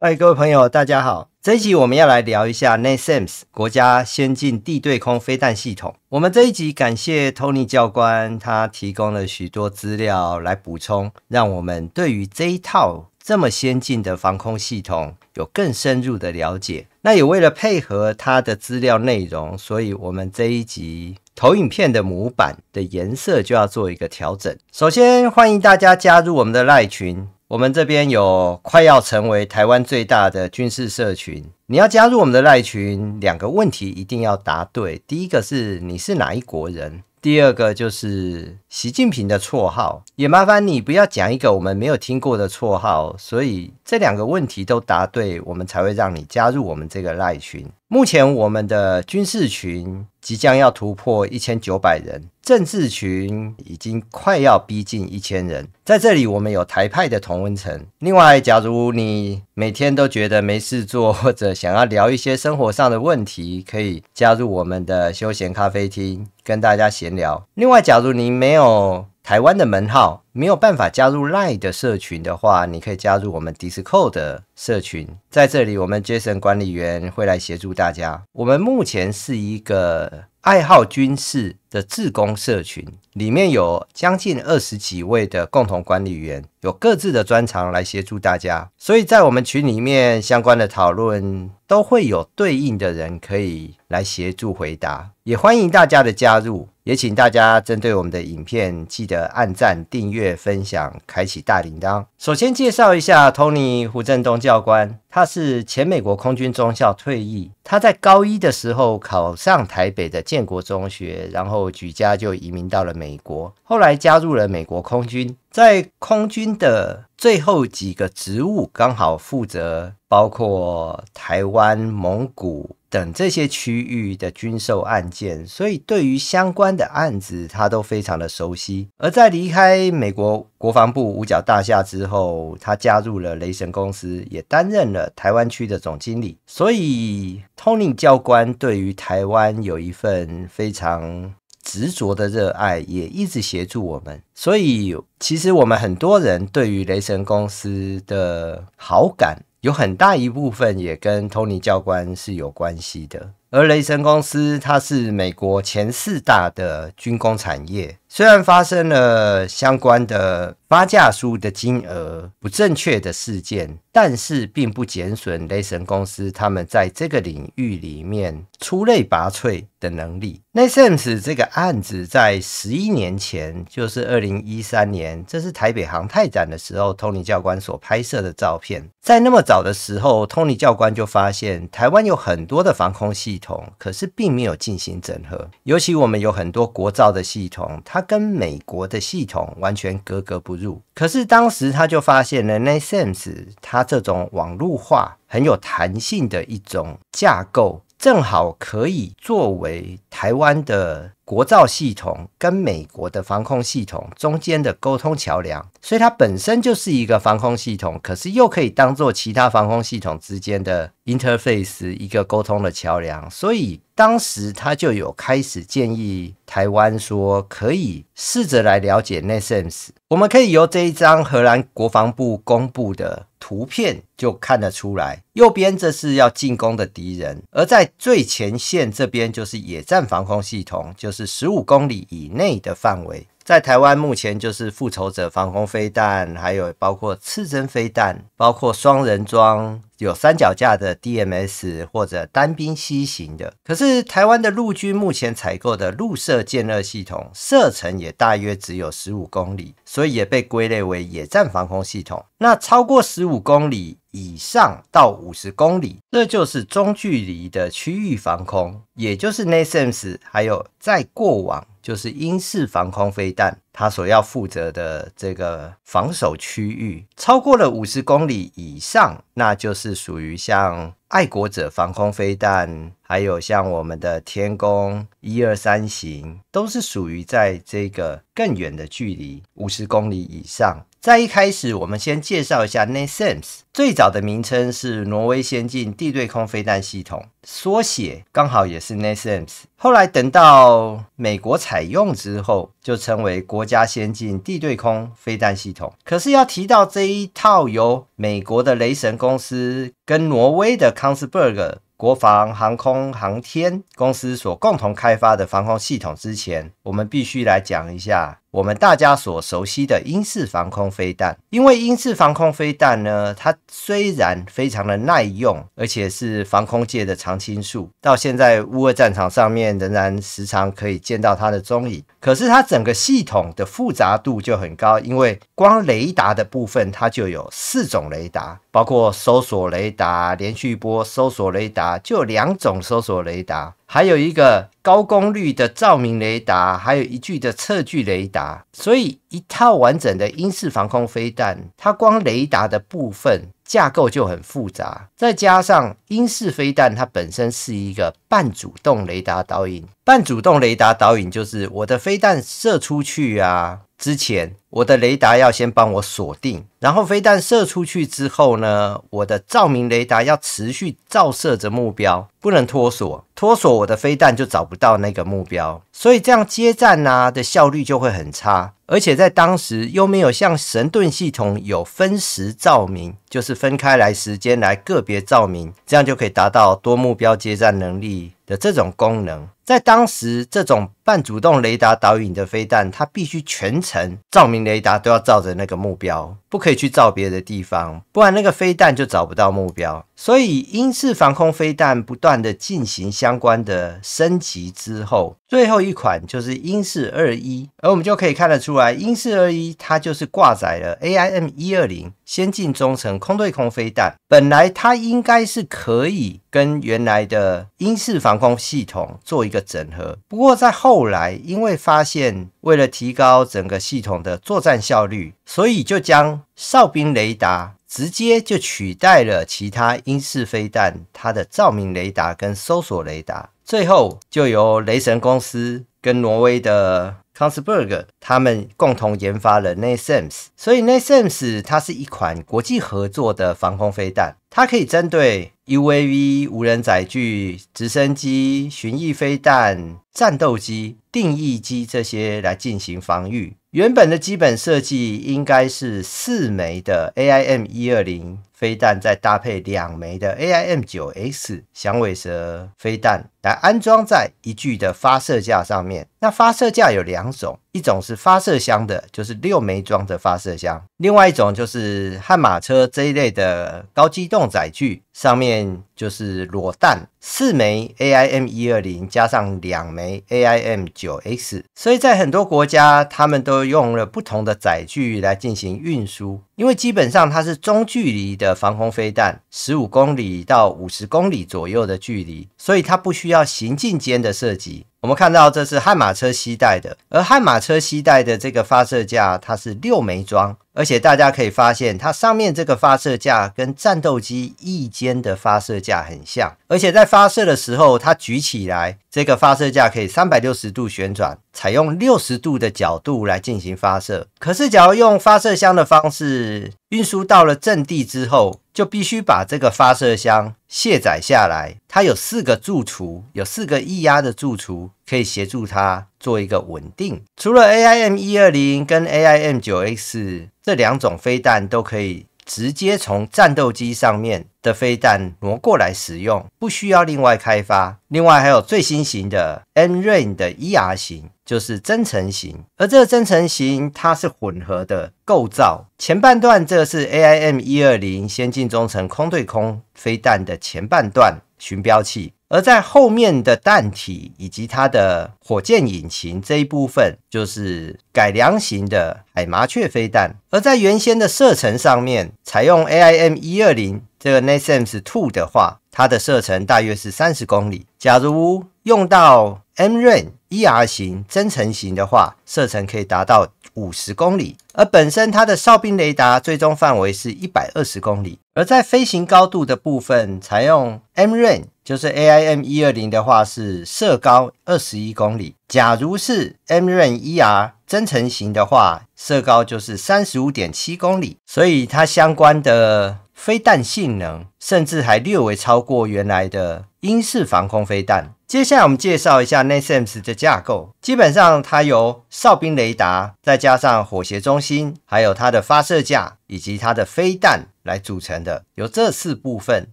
嗨，各位朋友，大家好！这一集我们要来聊一下 NASAMS 国家先进地对空飞弹系统。我们这一集感谢 Tony 教官，他提供了许多资料来补充，让我们对于这一套这么先进的防空系统有更深入的了解。那也为了配合他的资料内容，所以我们这一集投影片的模板的颜色就要做一个调整。首先，欢迎大家加入我们的赖群。我们这边有快要成为台湾最大的军事社群，你要加入我们的赖群，两个问题一定要答对。第一个是你是哪一国人，第二个就是习近平的绰号，也麻烦你不要讲一个我们没有听过的绰号。所以这两个问题都答对，我们才会让你加入我们这个赖群。目前我们的军事群即将要突破一千九百人，政治群已经快要逼近一千人。在这里，我们有台派的同温层。另外，假如你每天都觉得没事做，或者想要聊一些生活上的问题，可以加入我们的休闲咖啡厅，跟大家闲聊。另外，假如你没有。台湾的门号没有办法加入 LINE 的社群的话，你可以加入我们 Discord 的社群，在这里我们 Jason 管理员会来协助大家。我们目前是一个爱好军事的自工社群，里面有将近二十几位的共同管理员，有各自的专长来协助大家。所以在我们群里面相关的讨论都会有对应的人可以来协助回答，也欢迎大家的加入。也请大家针对我们的影片记得按赞、订阅、分享、开启大铃铛。首先介绍一下 Tony 胡振东教官，他是前美国空军中校退役。他在高一的时候考上台北的建国中学，然后举家就移民到了美国，后来加入了美国空军。在空军的最后几个职务，刚好负责包括台湾、蒙古等这些区域的军售案件，所以对于相关的案子，他都非常的熟悉。而在离开美国国防部五角大厦之后，他加入了雷神公司，也担任了台湾区的总经理。所以，Tony 教官对于台湾有一份非常。执着的热爱也一直协助我们，所以其实我们很多人对于雷神公司的好感，有很大一部分也跟托尼教官是有关系的。而雷神公司它是美国前四大的军工产业，虽然发生了相关的八架书的金额不正确的事件，但是并不减损雷神公司他们在这个领域里面出类拔萃的能力。n a s e n s 这个案子在十一年前，就是二零一三年，这是台北航太展的时候，Tony 教官所拍摄的照片。在那么早的时候，Tony 教官就发现台湾有很多的防空系。系统可是并没有进行整合，尤其我们有很多国造的系统，它跟美国的系统完全格格不入。可是当时他就发现了 n a s e m s 它这种网路化、很有弹性的一种架构。正好可以作为台湾的国造系统跟美国的防空系统中间的沟通桥梁，所以它本身就是一个防空系统，可是又可以当做其他防空系统之间的 interface 一个沟通的桥梁。所以当时他就有开始建议台湾说，可以试着来了解 n e s h a n s 我们可以由这一张荷兰国防部公布的。图片就看得出来，右边这是要进攻的敌人，而在最前线这边就是野战防空系统，就是十五公里以内的范围。在台湾目前就是复仇者防空飞弹，还有包括刺针飞弹，包括双人装有三脚架的 DMS 或者单兵 C 型的。可是台湾的陆军目前采购的陆射建二系统射程也大约只有十五公里，所以也被归类为野战防空系统。那超过十五公里以上到五十公里，这就是中距离的区域防空，也就是 n a s a m s 还有在过往。就是英式防空飞弹。他所要负责的这个防守区域超过了五十公里以上，那就是属于像爱国者防空飞弹，还有像我们的天宫一二三型，都是属于在这个更远的距离五十公里以上。在一开始，我们先介绍一下 Nimms，a 最早的名称是挪威先进地对空飞弹系统，缩写刚好也是 Nimms a。后来等到美国采用之后，就称为国。加先进地对空飞弹系统，可是要提到这一套由美国的雷神公司跟挪威的康斯伯格国防航空航天公司所共同开发的防空系统之前，我们必须来讲一下。我们大家所熟悉的英式防空飞弹，因为英式防空飞弹呢，它虽然非常的耐用，而且是防空界的常青树，到现在乌俄战场上面仍然时常可以见到它的踪影。可是它整个系统的复杂度就很高，因为光雷达的部分，它就有四种雷达，包括搜索雷达、连续波搜索雷达，就两种搜索雷达，还有一个。高功率的照明雷达，还有一具的测距雷达，所以一套完整的英式防空飞弹，它光雷达的部分架构就很复杂。再加上英式飞弹，它本身是一个半主动雷达导引，半主动雷达导引就是我的飞弹射出去啊。之前我的雷达要先帮我锁定，然后飞弹射出去之后呢，我的照明雷达要持续照射着目标，不能脱锁，脱锁我的飞弹就找不到那个目标，所以这样接战呢的效率就会很差，而且在当时又没有像神盾系统有分时照明，就是分开来时间来个别照明，这样就可以达到多目标接战能力的这种功能。在当时，这种半主动雷达导引的飞弹，它必须全程照明雷达都要照着那个目标，不可以去照别的地方，不然那个飞弹就找不到目标。所以英式防空飞弹不断的进行相关的升级之后，最后一款就是英式二一，而我们就可以看得出来，英式二一它就是挂载了 AIM 一二零先进中程空对空飞弹，本来它应该是可以跟原来的英式防空系统做一个。整合。不过在后来，因为发现为了提高整个系统的作战效率，所以就将哨兵雷达直接就取代了其他英式飞弹它的照明雷达跟搜索雷达。最后就由雷神公司跟挪威的康斯伯格他们共同研发了 n a s a m s 所以 n a s a m s 它是一款国际合作的防空飞弹，它可以针对。UAV 无人载具、直升机、巡弋飞弹、战斗机、定义机这些来进行防御。原本的基本设计应该是四枚的 AIM 一二零。飞弹再搭配两枚的 AIM-9X 响尾蛇飞弹来安装在一具的发射架上面。那发射架有两种，一种是发射箱的，就是六枚装的发射箱；另外一种就是悍马车这一类的高机动载具上面就是裸弹四枚 AIM-120 加上两枚 AIM-9X。所以在很多国家，他们都用了不同的载具来进行运输。因为基本上它是中距离的防空飞弹，十五公里到五十公里左右的距离，所以它不需要行进间的射击。我们看到这是悍马车系带的，而悍马车系带的这个发射架它是六枚装，而且大家可以发现它上面这个发射架跟战斗机翼尖的发射架很像，而且在发射的时候它举起来，这个发射架可以三百六十度旋转，采用六十度的角度来进行发射。可是，假如用发射箱的方式运输到了阵地之后。就必须把这个发射箱卸载下来，它有四个驻锄，有四个液压的驻锄可以协助它做一个稳定。除了 AIM 一二零跟 AIM 九 X 这两种飞弹都可以。直接从战斗机上面的飞弹挪过来使用，不需要另外开发。另外还有最新型的 N Rain 的 E R 型，就是增程型。而这个增程型，它是混合的构造，前半段这是 AIM 一二零先进中程空对空飞弹的前半段寻标器。而在后面的弹体以及它的火箭引擎这一部分，就是改良型的海麻雀飞弹。而在原先的射程上面，采用 AIM 一二零这个 n a s a m s Two 的话，它的射程大约是三十公里。假如用到 M Rain ER 型增程型的话，射程可以达到五十公里。而本身它的哨兵雷达最终范围是一百二十公里。而在飞行高度的部分，采用 M Rain。就是 AIM 一二零的话是射高二十一公里，假如是 M R N E R 增成型的话，射高就是三十五点七公里，所以它相关的飞弹性能，甚至还略微超过原来的。英式防空飞弹。接下来我们介绍一下 n a s a m s 的架构。基本上它由哨兵雷达，再加上火协中心，还有它的发射架以及它的飞弹来组成的。由这四部分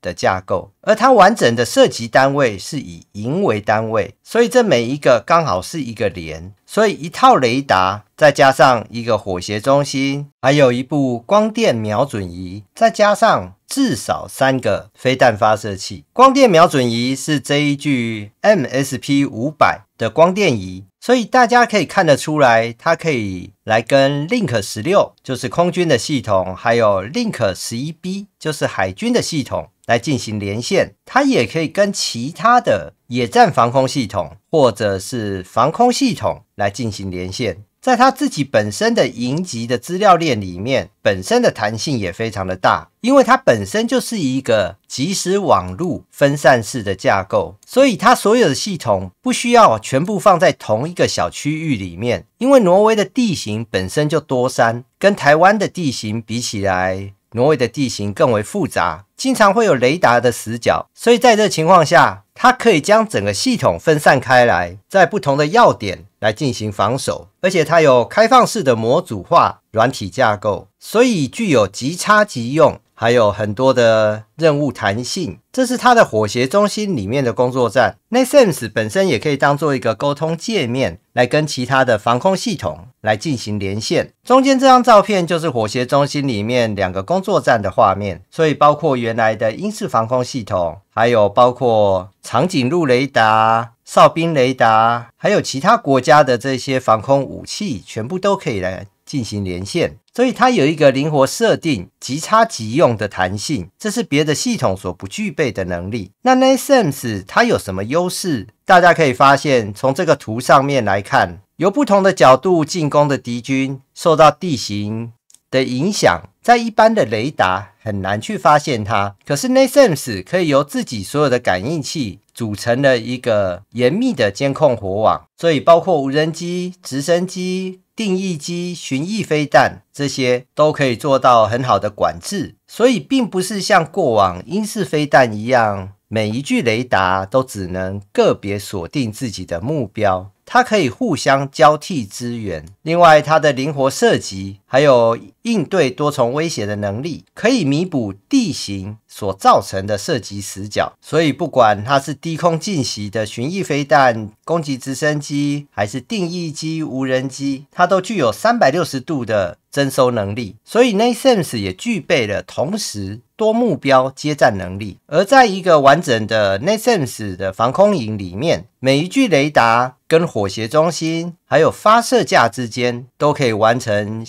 的架构，而它完整的射击单位是以营为单位，所以这每一个刚好是一个连。所以一套雷达，再加上一个火协中心，还有一部光电瞄准仪，再加上。至少三个飞弹发射器，光电瞄准仪是这一具 MSP 五百的光电仪，所以大家可以看得出来，它可以来跟 Link 十六，就是空军的系统，还有 Link 十一 B，就是海军的系统来进行连线，它也可以跟其他的野战防空系统或者是防空系统来进行连线。在它自己本身的营级的资料链里面，本身的弹性也非常的大，因为它本身就是一个即时网路分散式的架构，所以它所有的系统不需要全部放在同一个小区域里面。因为挪威的地形本身就多山，跟台湾的地形比起来，挪威的地形更为复杂，经常会有雷达的死角，所以在这情况下，它可以将整个系统分散开来，在不同的要点。来进行防守，而且它有开放式的模组化软体架构，所以具有即插即用。还有很多的任务弹性，这是它的火协中心里面的工作站。Nethams 本身也可以当做一个沟通界面，来跟其他的防空系统来进行连线。中间这张照片就是火协中心里面两个工作站的画面，所以包括原来的英式防空系统，还有包括长颈鹿雷达、哨兵雷达，还有其他国家的这些防空武器，全部都可以来。进行连线，所以它有一个灵活设定、即插即用的弹性，这是别的系统所不具备的能力。那 n a s e n s 它有什么优势？大家可以发现，从这个图上面来看，由不同的角度进攻的敌军受到地形的影响，在一般的雷达很难去发现它。可是 n a s e n s 可以由自己所有的感应器组成了一个严密的监控火网，所以包括无人机、直升机。定义机巡弋飞弹这些都可以做到很好的管制，所以并不是像过往英式飞弹一样，每一具雷达都只能个别锁定自己的目标。它可以互相交替支援，另外它的灵活射击，还有应对多重威胁的能力，可以弥补地形所造成的射击死角。所以不管它是低空进袭的巡弋飞弹、攻击直升机，还是定义机无人机，它都具有三百六十度的侦收能力。所以 n a s i m s 也具备了同时多目标接战能力。而在一个完整的 n a s i m s 的防空营里面，每一具雷达。跟火协中心还有发射架之间都可以完成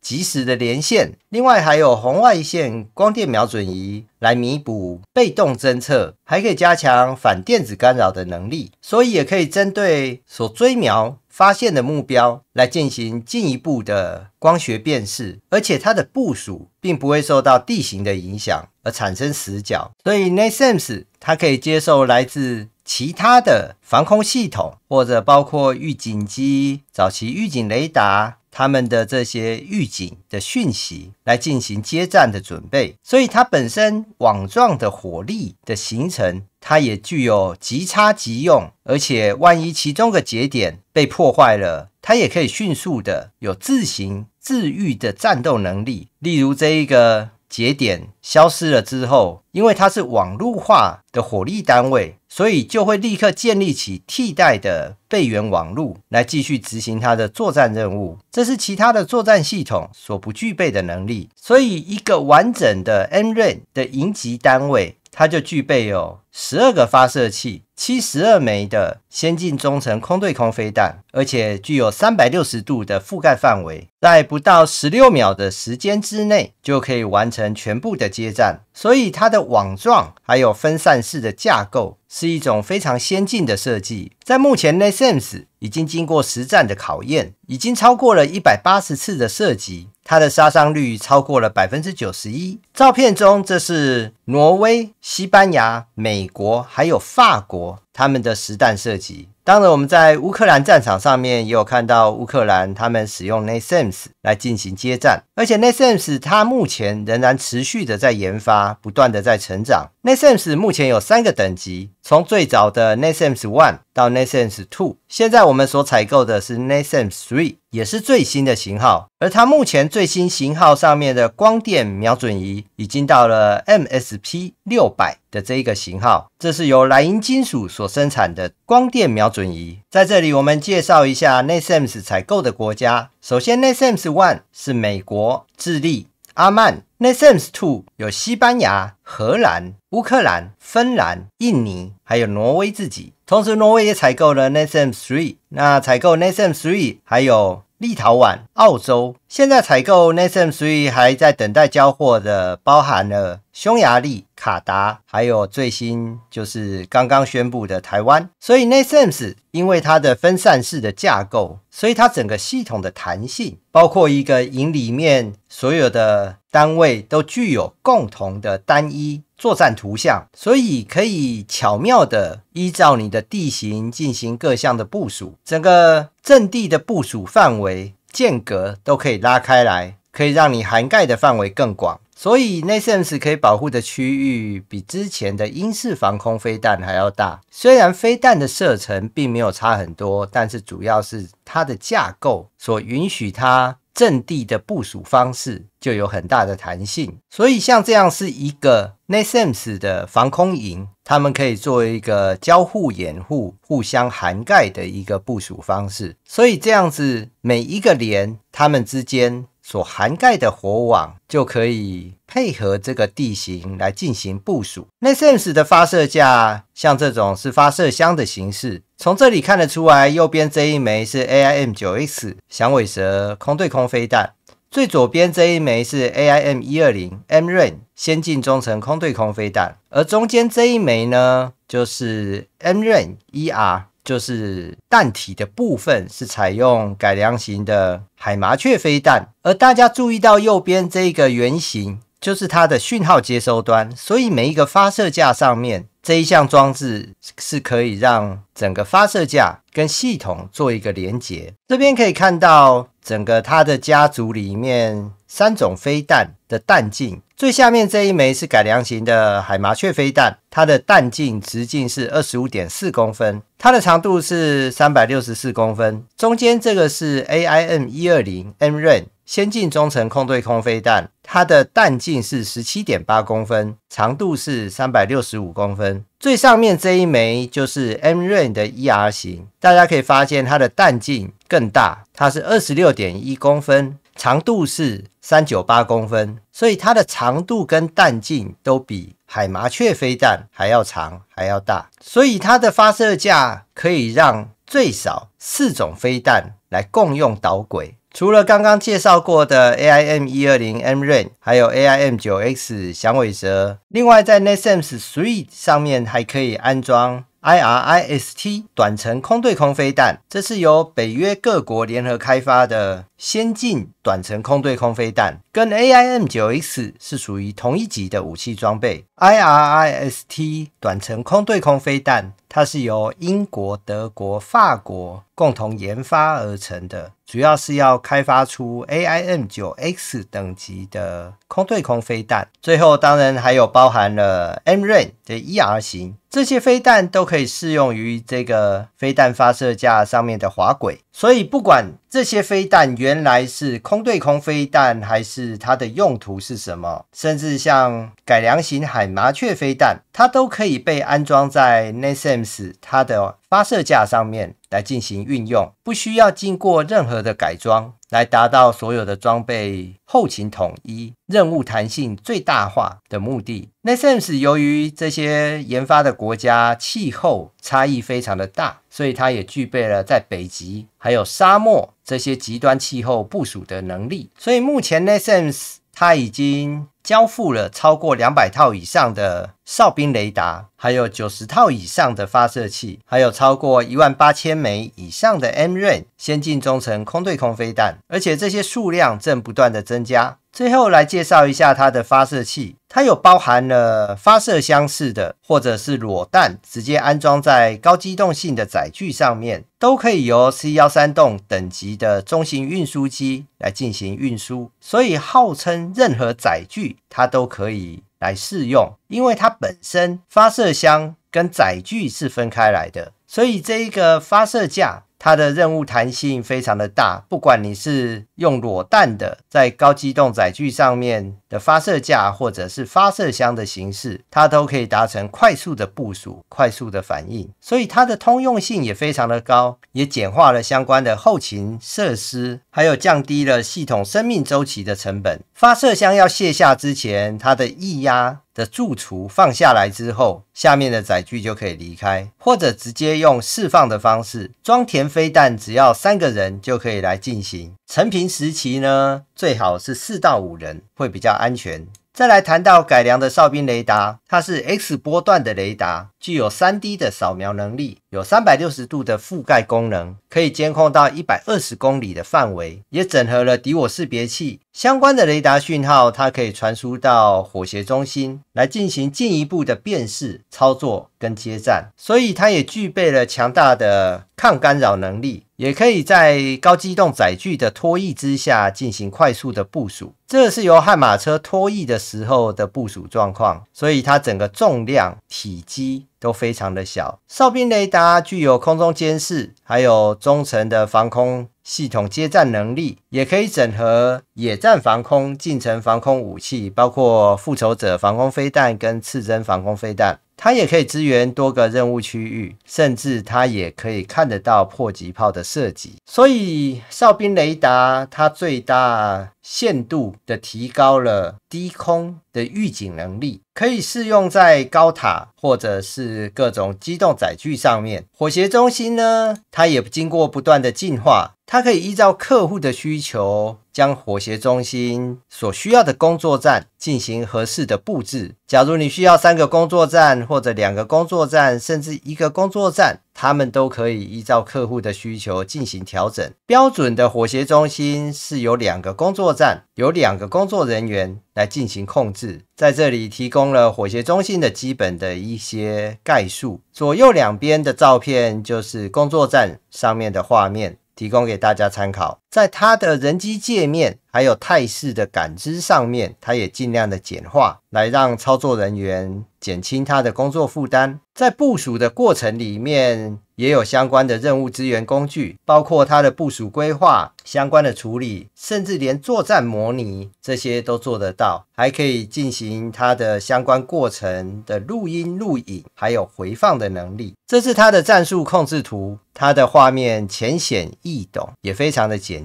及时的连线。另外还有红外线光电瞄准仪来弥补被动侦测，还可以加强反电子干扰的能力。所以也可以针对所追瞄发现的目标来进行进一步的光学辨识。而且它的部署并不会受到地形的影响而产生死角。所以 Nasims 它可以接受来自其他的防空系统，或者包括预警机、早期预警雷达，他们的这些预警的讯息来进行接战的准备。所以它本身网状的火力的形成，它也具有即插即用，而且万一其中个节点被破坏了，它也可以迅速的有自行自愈的战斗能力。例如这一个。节点消失了之后，因为它是网络化的火力单位，所以就会立刻建立起替代的备援网络来继续执行它的作战任务。这是其他的作战系统所不具备的能力，所以一个完整的 m r n 的营级单位，它就具备有十二个发射器，七十二枚的先进中程空对空飞弹，而且具有三百六十度的覆盖范围，在不到十六秒的时间之内就可以完成全部的接站。所以它的网状还有分散式的架构是一种非常先进的设计。在目前，Nassim's 已经经过实战的考验，已经超过了一百八十次的射击，它的杀伤率超过了百分之九十一。照片中，这是挪威、西班牙、美。美国还有法国，他们的实弹射击。当然，我们在乌克兰战场上面也有看到乌克兰他们使用 n a s i m s 来进行接战。而且 Nasm's 它目前仍然持续的在研发，不断的在成长。Nasm's 目前有三个等级，从最早的 Nasm's One 到 Nasm's Two，现在我们所采购的是 Nasm's Three，也是最新的型号。而它目前最新型号上面的光电瞄准仪已经到了 MSP 六百的这一个型号，这是由莱茵金属所生产的光电瞄准仪。在这里我们介绍一下 Nasm's 采购的国家。首先，Nasm's One 是美国。智利、阿曼、n a s m Two 有西班牙、荷兰、乌克兰、芬兰、印尼，还有挪威自己。同时，挪威也采购了 n a s m Three。那采购 n a s m Three 还有立陶宛。澳洲现在采购 n a s i m 以还在等待交货的，包含了匈牙利、卡达，还有最新就是刚刚宣布的台湾。所以 n a s i m s 因为它的分散式的架构，所以它整个系统的弹性，包括一个营里面所有的单位都具有共同的单一作战图像，所以可以巧妙的依照你的地形进行各项的部署，整个阵地的部署范围。间隔都可以拉开来，可以让你涵盖的范围更广，所以 n a s n s 可以保护的区域比之前的英式防空飞弹还要大。虽然飞弹的射程并没有差很多，但是主要是它的架构所允许它。阵地的部署方式就有很大的弹性，所以像这样是一个 n a s i v s 的防空营，他们可以作为一个交互掩护、互相涵盖的一个部署方式。所以这样子，每一个连他们之间。所涵盖的火网就可以配合这个地形来进行部署。NISMS 的发射架像这种是发射箱的形式，从这里看得出来，右边这一枚是 AIM-9X 响尾蛇空对空飞弹，最左边这一枚是 AIM-120 m r a a 先进中程空对空飞弹，而中间这一枚呢就是 MRAAM ER。就是弹体的部分是采用改良型的海麻雀飞弹，而大家注意到右边这个圆形，就是它的讯号接收端。所以每一个发射架上面这一项装置，是可以让整个发射架跟系统做一个连接。这边可以看到。整个他的家族里面三种飞弹的弹径，最下面这一枚是改良型的海麻雀飞弹，它的弹径直径是二十五点四公分，它的长度是三百六十四公分。中间这个是 AIM 一二零 M r a n 先进中程空对空飞弹，它的弹径是十七点八公分，长度是三百六十五公分。最上面这一枚就是 m r a n 的 ER 型，大家可以发现它的弹径更大，它是二十六点一公分，长度是三九八公分，所以它的长度跟弹径都比海麻雀飞弹还要长还要大，所以它的发射架可以让最少四种飞弹来共用导轨。除了刚刚介绍过的 A I M 一二零 M r a n 还有 A I M 九 X 响尾蛇，另外在 Natives Three 上面还可以安装 I R I S T 短程空对空飞弹，这是由北约各国联合开发的先进。短程空对空飞弹跟 AIM-9X 是属于同一级的武器装备，IRIST 短程空对空飞弹，它是由英国、德国、法国共同研发而成的，主要是要开发出 AIM-9X 等级的空对空飞弹。最后当然还有包含了 MRA 的 ER 型，这些飞弹都可以适用于这个飞弹发射架上面的滑轨。所以，不管这些飞弹原来是空对空飞弹，还是它的用途是什么，甚至像改良型海麻雀飞弹，它都可以被安装在 n a s a m s 它的发射架上面。来进行运用，不需要经过任何的改装，来达到所有的装备后勤统一、任务弹性最大化的目的。n e n s 由于这些研发的国家气候差异非常的大，所以它也具备了在北极还有沙漠这些极端气候部署的能力。所以目前 n e n s 它已经交付了超过两百套以上的。哨兵雷达，还有九十套以上的发射器，还有超过一万八千枚以上的 M r a n 先进中程空对空飞弹，而且这些数量正不断的增加。最后来介绍一下它的发射器，它有包含了发射箱式的，或者是裸弹直接安装在高机动性的载具上面，都可以由 C 幺三栋等级的中型运输机来进行运输，所以号称任何载具它都可以。来试用，因为它本身发射箱跟载具是分开来的，所以这一个发射架。它的任务弹性非常的大，不管你是用裸弹的，在高机动载具上面的发射架，或者是发射箱的形式，它都可以达成快速的部署、快速的反应，所以它的通用性也非常的高，也简化了相关的后勤设施，还有降低了系统生命周期的成本。发射箱要卸下之前，它的液压。的住锄放下来之后，下面的载具就可以离开，或者直接用释放的方式装填飞弹，只要三个人就可以来进行。成平时期呢，最好是四到五人会比较安全。再来谈到改良的哨兵雷达，它是 X 波段的雷达。具有 3D 的扫描能力，有360度的覆盖功能，可以监控到120公里的范围，也整合了敌我识别器相关的雷达讯号，它可以传输到火协中心来进行进一步的辨识操作跟接站，所以它也具备了强大的抗干扰能力，也可以在高机动载具的拖翼之下进行快速的部署。这是由悍马车拖翼的时候的部署状况，所以它整个重量体积。都非常的小，哨兵雷达具有空中监视，还有中程的防空系统接战能力，也可以整合野战防空、近程防空武器，包括复仇者防空飞弹跟刺针防空飞弹，它也可以支援多个任务区域，甚至它也可以看得到迫击炮的射击。所以哨兵雷达它最大。限度的提高了低空的预警能力，可以适用在高塔或者是各种机动载具上面。火协中心呢，它也经过不断的进化，它可以依照客户的需求，将火协中心所需要的工作站进行合适的布置。假如你需要三个工作站，或者两个工作站，甚至一个工作站。他们都可以依照客户的需求进行调整。标准的火协中心是由两个工作站，有两个工作人员来进行控制。在这里提供了火协中心的基本的一些概述。左右两边的照片就是工作站上面的画面，提供给大家参考。在它的人机界面还有态势的感知上面，它也尽量的简化，来让操作人员减轻他的工作负担。在部署的过程里面，也有相关的任务资源工具，包括它的部署规划相关的处理，甚至连作战模拟这些都做得到，还可以进行它的相关过程的录音录影，还有回放的能力。这是它的战术控制图，它的画面浅显易懂，也非常的简。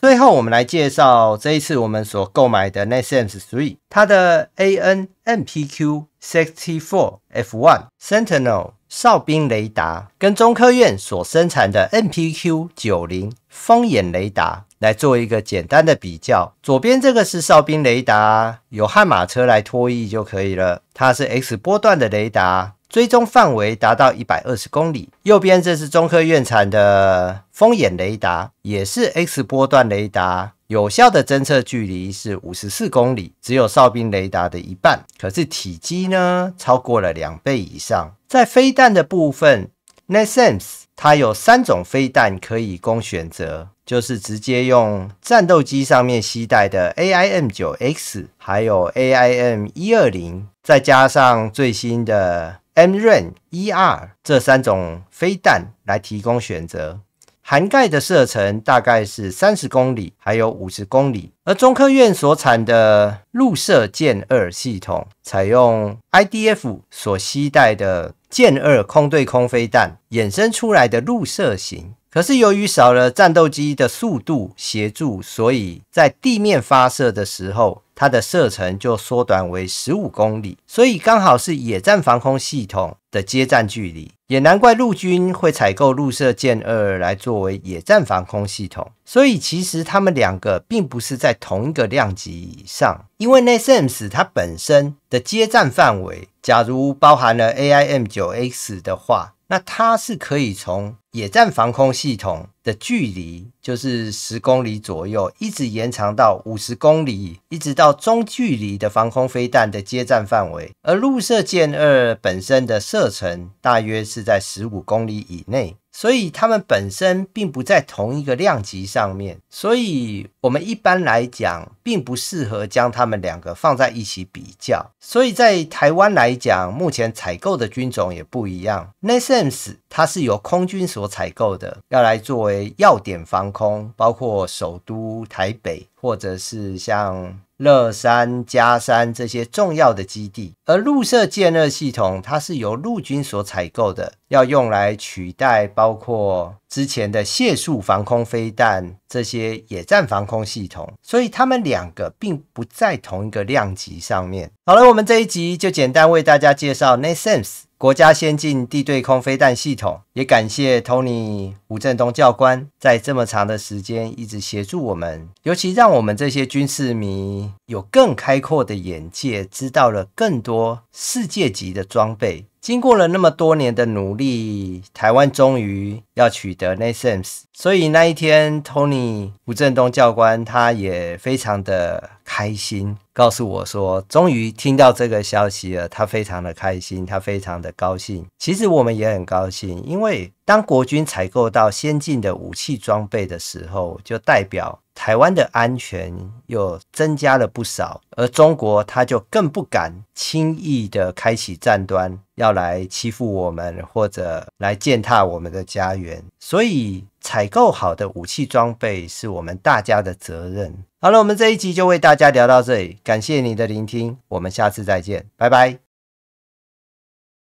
最后，我们来介绍这一次我们所购买的 n e s a n s Three，它的 AN m p q sixty four F one Sentinel 哨兵雷达，跟中科院所生产的 NPQ 九零风眼雷达来做一个简单的比较。左边这个是哨兵雷达，有悍马车来拖衣就可以了，它是 X 波段的雷达。追踪范围达到一百二十公里。右边这是中科院产的风眼雷达，也是 X 波段雷达，有效的侦测距离是五十四公里，只有哨兵雷达的一半。可是体积呢，超过了两倍以上。在飞弹的部分 n e s e n s e 它有三种飞弹可以供选择，就是直接用战斗机上面携带的 AIM 九 X，还有 AIM 一二零，再加上最新的。M n 一、二这三种飞弹来提供选择，涵盖的射程大概是三十公里，还有五十公里。而中科院所产的陆射箭二系统，采用 IDF 所携带的箭二空对空飞弹衍生出来的陆射型。可是由于少了战斗机的速度协助，所以在地面发射的时候，它的射程就缩短为十五公里，所以刚好是野战防空系统的接战距离。也难怪陆军会采购陆射箭二来作为野战防空系统。所以其实他们两个并不是在同一个量级以上，因为 n a s m m s 它本身的接战范围，假如包含了 AIM 九 X 的话。那它是可以从野战防空系统的距离，就是十公里左右，一直延长到五十公里，一直到中距离的防空飞弹的接站范围。而陆射箭二本身的射程大约是在十五公里以内。所以它们本身并不在同一个量级上面，所以我们一般来讲并不适合将它们两个放在一起比较。所以在台湾来讲，目前采购的军种也不一样。Nassim's 它是由空军所采购的，要来作为要点防空，包括首都台北。或者是像乐山、嘉山这些重要的基地，而陆射箭热系统，它是由陆军所采购的，要用来取代包括之前的械素防空飞弹这些野战防空系统，所以他们两个并不在同一个量级上面。好了，我们这一集就简单为大家介绍 n a s s e n 国家先进地对空飞弹系统，也感谢 Tony 吴振东教官在这么长的时间一直协助我们，尤其让我们这些军事迷有更开阔的眼界，知道了更多世界级的装备。经过了那么多年的努力，台湾终于要取得 Nations，所以那一天，Tony 吴振东教官他也非常的开心，告诉我说，终于听到这个消息了，他非常的开心，他非常的高兴。其实我们也很高兴，因为。当国军采购到先进的武器装备的时候，就代表台湾的安全又增加了不少。而中国他就更不敢轻易的开启战端，要来欺负我们或者来践踏我们的家园。所以，采购好的武器装备是我们大家的责任。好了，我们这一集就为大家聊到这里，感谢你的聆听，我们下次再见，拜拜。